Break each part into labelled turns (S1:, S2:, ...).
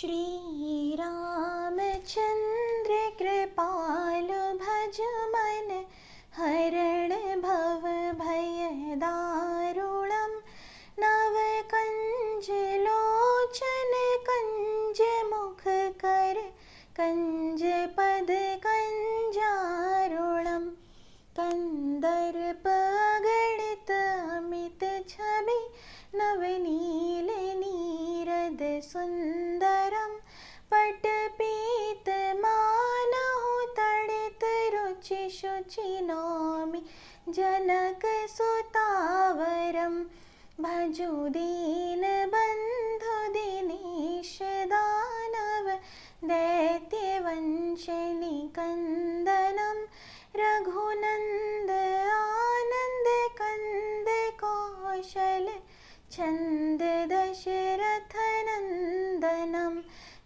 S1: श्रीरामचन्द्र भज मन हरण भव दारुणं नव कञ्ज लोचन कर कञ्ज पद कञ्जारुणं कन्दर पगणितमित नव नील नीरद सुन्दर पट् पीत मानहु तडित रुचि शुचिनोमि जनक सुतावरं भजुदीन बन्धुदिनीश दानव दैत्यवंशनिक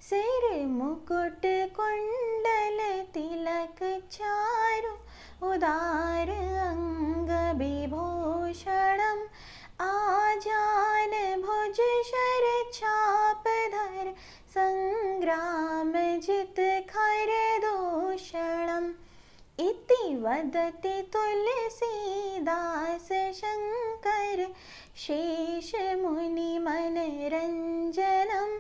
S1: सिर मुकुट कुण्डल तिलक चारु उदार आजान आ आजान भुज धर संग्राम जित खर दूषणम् इति वदति तुलसीदास शङ्कर मन मनरञ्जनम्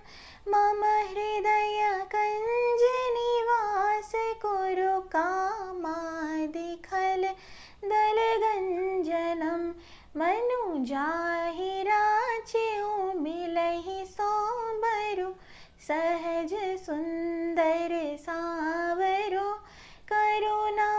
S1: मम हृदय हृदयकञ्जनिवास कुरु कामादिखल दलगञ्जनं मनुजाहिराचियु मिलहि सोबरु सहज सुन्दर सावरो करुणा